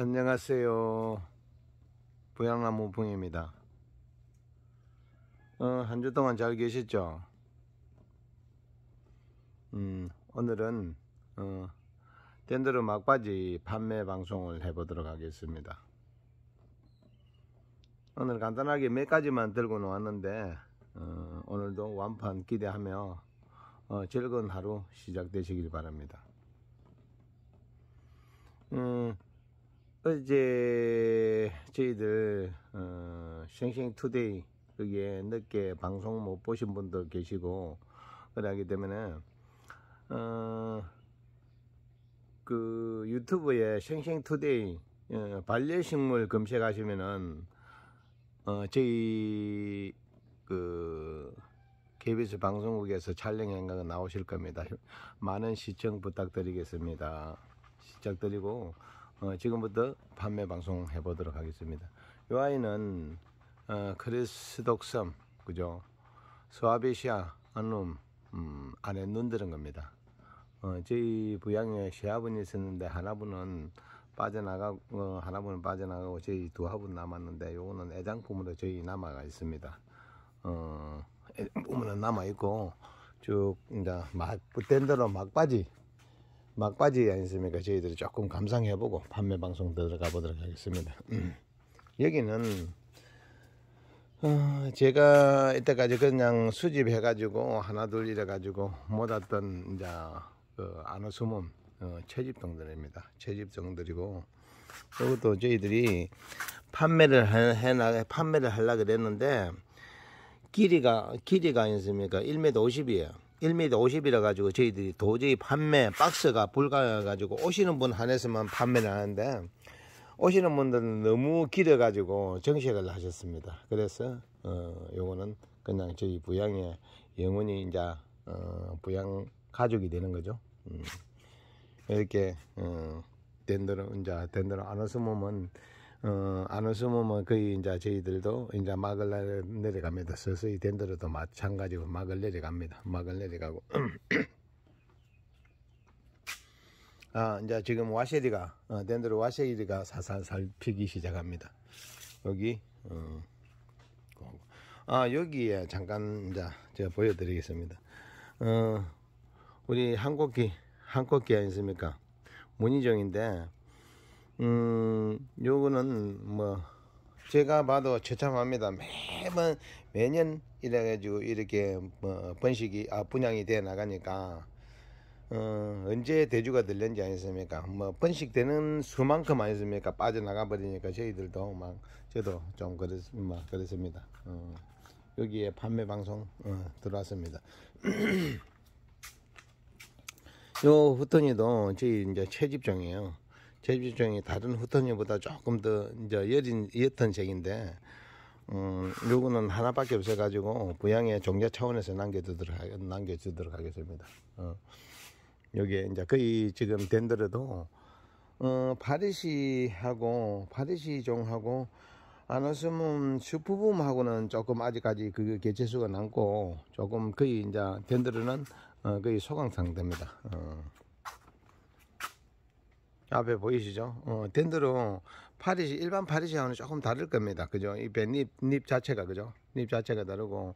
안녕하세요 부양나무 붕입니다 어, 한 주 동안 잘 계셨죠? 음, 오늘은 어, 덴드로 막바지 판매 방송을 해보도록 하겠습니다 오늘 간단하게 몇 가지만 들고 놓았는데 어, 오늘도 완판 기대하며 어, 즐거운 하루 시작되시길 바랍니다 음, 어제 저희들 어, 싱싱투데이 여기에 늦게 방송 못 보신 분도 계시고 그러기 때문에 어, 그 유튜브에 싱싱투데이 어, 반려식물 검색하시면은 어, 저희 그 KBS 방송국에서 촬영 행각은 나오실 겁니다. 많은 시청 부탁드리겠습니다. 시청 드리고 어, 지금부터 판매 방송 해보도록 하겠습니다. 이 아이는 어, 크리스독섬 그죠? 소아베시아 안눔 음, 안에 눈 들은 겁니다. 어, 저희 부양에 시아분이 있었는데 하나분은 빠져나가고 어, 하나분은 빠져나가고 저희 두 화분 남았는데 요거는 애장품으로 저희 남아가 있습니다. 어, 애장품으 남아 있고 쭉 이제 막 붙된 대로 막바지 막바지 아니습니까? 저희들이 조금 감상해보고 판매 방송 들어가 보도록 하겠습니다. 음. 여기는 어, 제가 이때까지 그냥 수집해가지고 하나 둘 이래가지고 못 왔던 이제 그 안어수문 어, 채집동들입니다. 채집동들이고 그것도 저희들이 판매를 해나 판매를 하려 그랬는데 길이가 길이가 아습니까 1m 50이에요. 1m 50이라 가지고 저희들이 도저히 판매 박스가 불가해 가지고 오시는 분 한해서만 판매를 하는데 오시는 분들은 너무 길어 가지고 정식을 하셨습니다. 그래서 어 요거는 그냥 저희 부양의 영원히 이제 어 부양 가족이 되는 거죠. 음. 이렇게 어 덴드로 이제 덴드로 안웃으면 어, 안 웃으면 뭐 거의 이제 저희들도 이제 막을 내려갑니다. 서서히 된대로도 마찬가지고 막을 내려갑니다. 막을 내려가고. 아, 이제 지금 와셰리가, 어, 덴드로 와셰리가 살살살 피기 시작합니다. 여기, 어, 아, 여기에 잠깐, 이제 제가 보여드리겠습니다. 어, 우리 한국기, 한국기 아니습니까? 문희정인데, 음, 요거는 뭐 제가 봐도 처참합니다. 매번 매년 이래가지고 이렇게 뭐 번식이 아 분양이 돼 나가니까 어, 언제 대주가 될는지 아니습니까? 뭐 번식되는 수만큼 아니습니까? 빠져나가 버리니까 저희들도 막 저도 좀 그렇 막 뭐 그렇습니다. 어, 여기에 판매 방송 어, 들어왔습니다. 요 후턴이도 저희 이제 채집종이에요. 제비종이 다른 후토니보다 조금 더 이제 여린 옅은 색인데 음, 요거는 하나밖에 없어가지고 부양의 종자 차원에서 남겨두도록 하, 남겨주도록 하겠습니다. 어. 여기에 이제 거의 지금 덴드르도 어, 파리시하고 파리시종하고 아노스문 슈프붐하고는 조금 아직까지 그 개체수가 남고 조금 거의 이제 덴드르는 어, 거의 소강 상태입니다. 어. 앞에 보이시죠? 어, 덴드로 파리시 일반 파리시하고는 조금 다를 겁니다. 그죠? 이 잎, 잎 자체가 그죠? 잎 자체가 다르고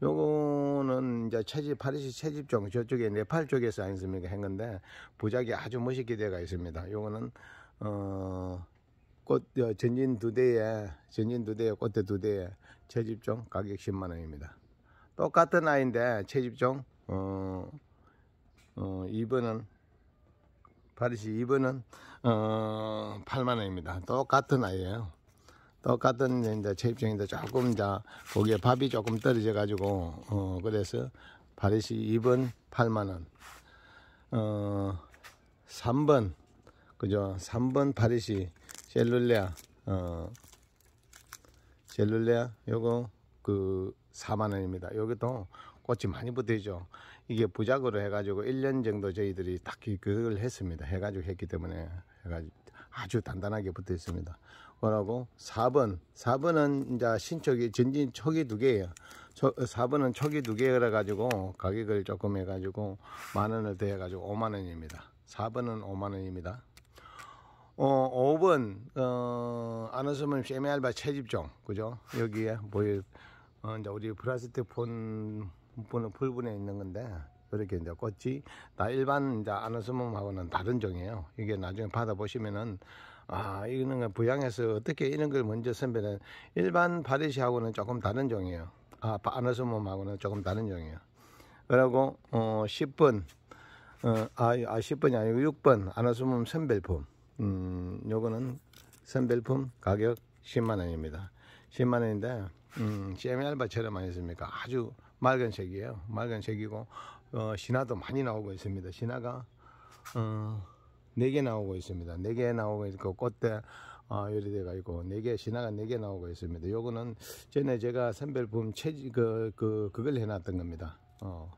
요거는 이제 채집 파리시 채집종 저쪽에 네팔 쪽에서 아니습니까 한 건데 부작이 아주 멋있게 되어 가 있습니다. 요거는 어, 꽃 어, 전진 두 대에 전진 두 대에 꽃대 두 대에 채집종 가격 10만 원입니다. 똑같은 아이인데 채집종 어, 어 이번은 바리시 2번은 어, 8만원입니다 똑같은 아이예요 똑같은 이제 체입종인데 조금 자 거기에 밥이 조금 떨어져 가지고 어, 그래서 바리시 2번 8만원 어, 3번 그죠 3번 파리시 셀룰레아 어, 셀룰레아 요거 그 4만원입니다 여기도 꽃이 많이 붙어 있죠 이게 부작으로 해가지고 1년 정도 저희들이 딱 그걸 했습니다. 해가지고 했기 때문에 해가지고 아주 단단하게 붙어 있습니다. 뭐라고? 4번. 4번은 이제 신초기, 전진 초기 두 개예요. 4번은 초기 두개그래 가지고 가격을 조금 해가지고 만 원을 더해 가지고 5만 원입니다. 4번은 5만 원입니다. 어, 5번, 어, 아나스면 세미알바 채집종. 그죠? 여기에 보여, 어, 이제 우리 플라스틱 폰 분은 풀분에 있는 건데 이렇게 이제 꽃이 다 일반 이제 아나스몸하고는 다른 종이에요. 이게 나중에 받아보시면은 아 이거는 부양해서 어떻게 이런 걸 먼저 선별해 일반 바리시하고는 조금 다른 종이에요. 아 아나스몸하고는 조금 다른 종이에요. 그리고 어 10번 어아 아, 10번이 아, 아니고 6번 아나스몸 선별품 음 요거는 선별품 가격 10만 원입니다. 10만 원인데 음, CM 알바처럼 아니습니까? 아주 맑은색이에요. 맑은색이고 어, 신화도 많이 나오고 있습니다. 신화가 어, 4개 나오고 있습니다. 네 개 나오고 있고 꽃대 어, 요리대가 있고 네 개 신화가 네 개 나오고 있습니다. 요거는 전에 제가 선별품 체지 그, 그 그걸 해놨던 겁니다. 어,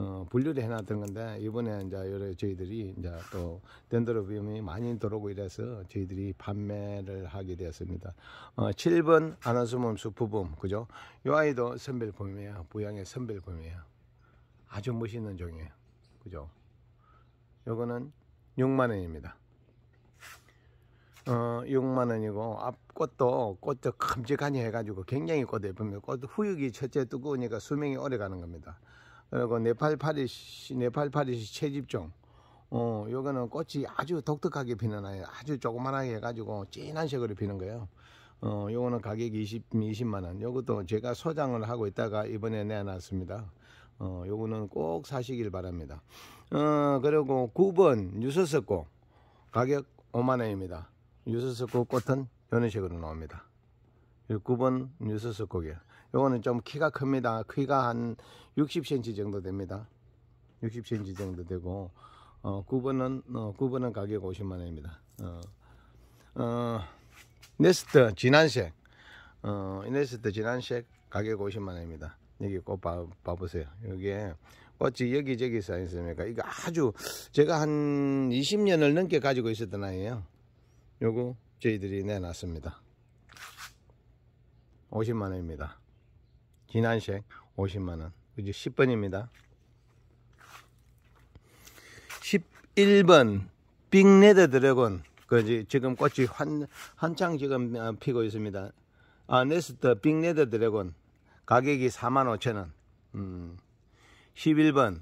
어, 분류를 해놨던 건데 이번에 이제 여러 저희들이 이제 또 덴드로비움이 많이 들어오고 이래서 저희들이 판매를 하게 되었습니다. 어, 7번 아나스몸 수프붐 그죠? 이 아이도 선별품이에요 부양의 선별품이에요 아주 멋있는 종이에요. 그죠? 요거는 6만 원입니다. 어, 6만 원이고 앞 꽃도 꽃도 큼직하니 해가지고 굉장히 꽃 예쁩니다. 꽃 후육이 첫째 뜨거우니까 수명이 오래 가는 겁니다. 그리고 네팔 파리시, 네팔 파리시 채집종. 어, 요거는 꽃이 아주 독특하게 피는 아이, 아주 조그만하게 해가지고 진한 색으로 피는 거예요. 어, 요거는 가격이 20, 20만원. 요것도 제가 소장을 하고 있다가 이번에 내놨습니다. 어, 요거는 꼭 사시길 바랍니다. 어, 그리고 9번 유서석고 가격 5만원입니다. 유서석고 꽃은 이런 식으로 나옵니다. 9번 유서석고이에요 요거는 좀 키가 큽니다 키가 한 60cm 정도 됩니다 60cm 정도 되고 어, 9번은 어, 9번은 가격 50만원입니다 어, 어, 네스트 진한색 어, 네스트 진한색 가격 50만원입니다 여기 꽃 봐, 봐보세요 여기에 꽃이 여기저기 쌓여 있습니까 이거 아주 제가 한 20년을 넘게 가지고 있었던 아이에요 요거 저희들이 내놨습니다 50만원입니다 진한색 50만원 그제 10번입니다 11번 빅레드 드래곤 그 지금 꽃이 환, 한창 지금 어, 피고 있습니다 아, 네스트 빅레드 드래곤 가격이 45,000원 음, 11번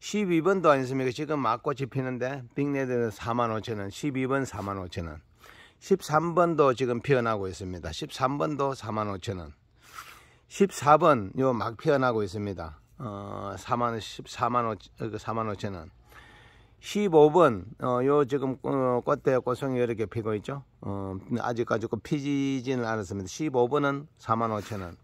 12번도 아니습니까 지금 막 꽃이 피는데 빅레드는 45,000원 12번 45,000원 13번도 지금 피어나고 있습니다 13번도 45,000원 14번 요 막 피어나고 있습니다. 어, 4만 14만 5 4만 5천 원. 15번 어, 요 지금 어, 꽃대 꽃송이 이렇게 피고 있죠. 어, 아직까지 그 피지지는 않았습니다. 15번은 4만 5천 원.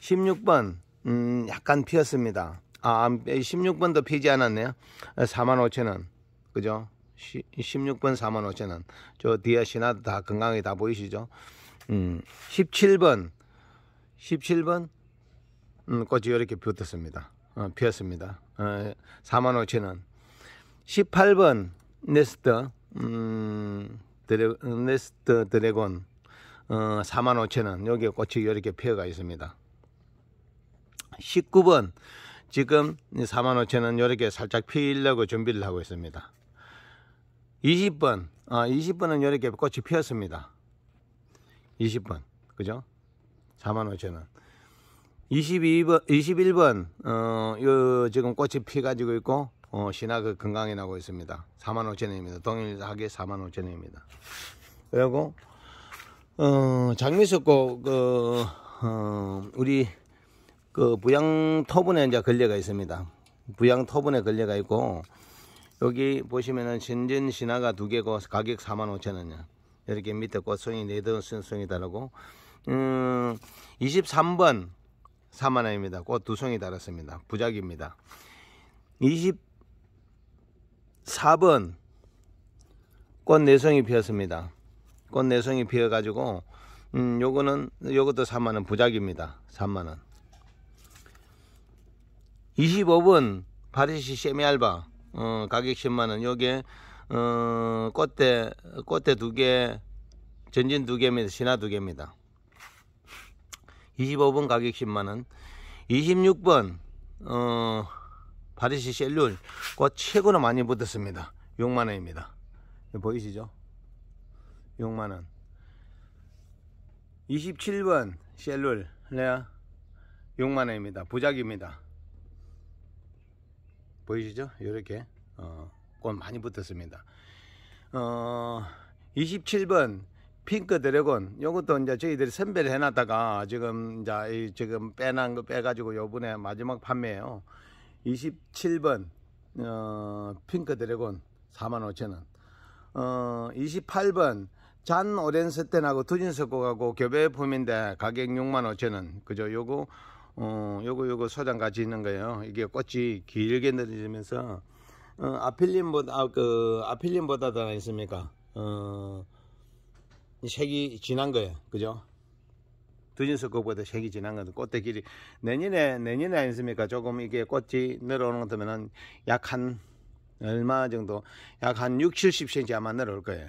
16번 음, 약간 피었습니다. 아 16번도 피지 않았네요. 4만 5천 원. 그죠? 16번 4만 5천 원. 저 뒤에 신화도 다 건강하게 다 보이시죠? 음, 17번 17번 음, 꽃이 이렇게 붙었습니다. 어, 피었습니다. 어, 4만 5천원. 18번 네스트 음, 드래, 네스트 드래곤 어, 4만 5천원. 여기 꽃이 이렇게 피어가 있습니다. 19번 지금 4만 5천원 이렇게 살짝 피려고 준비를 하고 있습니다. 20번, 아, 20번은 이렇게 꽃이 피었습니다. 20번, 그죠? 4만 5천 원. 22번, 21번, 어, 요, 지금 꽃이 피가지고 있고, 어, 신화가 그 건강이 나고 있습니다. 4만 5천 원입니다. 동일하게 4만 5천 원입니다. 그리고, 어, 장미석고, 그, 어, 우리, 그, 부양 토분에 이제 걸려가 있습니다. 부양 토분에 걸려가 있고, 여기 보시면은 신진 신화가 두 개고 가격 4만 5천 원이요. 이렇게 밑에 꽃송이 네더순송이 다르고 음, 23번 사만화입니다. 꽃 두 송이 달았습니다. 부작입니다. 24번 꽃 네 송이 피었습니다. 꽃 네 송이 피어 가지고 음, 요거는 요것도 3만 원 부작입니다. 3만 원. 25번 바리시 세미알바 어, 가격 10만 원. 요게 어, 꽃대 꽃대 두 개, 전진 두 개입니다. 신화 두 개입니다. 25번 가격 10만원 26번 어, 바리시 셀룰 그 최고로 많이 붙었습니다 6만원입니다 보이시죠 6만원 27번 셀룰 레 6만원입니다 부작입니다 보이시죠 이렇게 어, 꽃 많이 붙었습니다 어, 27번 핑크 드래곤 요것도 이제 저희들이 선별 해놨다가 지금 이제 지금 빼난 거 빼가지고 요번에 마지막 판매예요 27번 어, 핑크 드래곤 45,000원 어, 28번 잔 오렌 스텐하고 투진 석고하고 교배품인데 가격 65,000원 그죠 요거 어, 요거 요거 소장 같이 있는 거예요 이게 꽃이 길게 내리면서 어, 아필린보다 아, 그 아필린보다 더 있습니까 어, 색이 진한 거예요. 그죠? 두진석 것보다 색이 진한 거는 꽃대 길이 내년에 내년에 아니습니까? 조금 이게 꽃이 내려오는 것 같으면은 약 한 얼마 정도 약 한 6, 70cm 아마 내려올 거예요.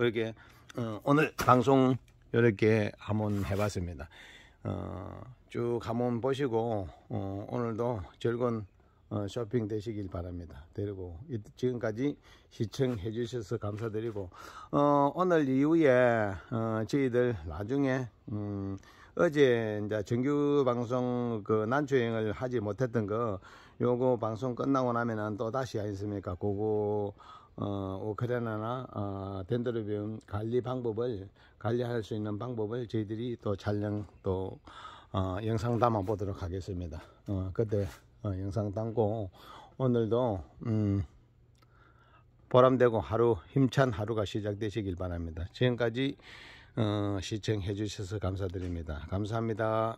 이렇게 어, 오늘 방송 이렇게 한번 해봤습니다. 어, 쭉 한번 보시고 어, 오늘도 즐거운 어, 쇼핑 되시길 바랍니다. 데리고 지금까지 시청해 주셔서 감사드리고 어, 오늘 이후에 어, 저희들 나중에 음, 어제 이제 정규 방송 그 난초 여행을 하지 못했던 거 요거 방송 끝나고 나면은 또 다시 하겠습니까 그거 어, 우크라이나나 어, 덴드로비움 관리 방법을 관리할 수 있는 방법을 저희들이 또 촬영 또 어, 영상 담아 보도록 하겠습니다. 어, 그때 어, 영상 담고 오늘도 음, 보람되고 하루 힘찬 하루가 시작되시길 바랍니다. 지금까지 어, 시청해 주셔서 감사드립니다. 감사합니다.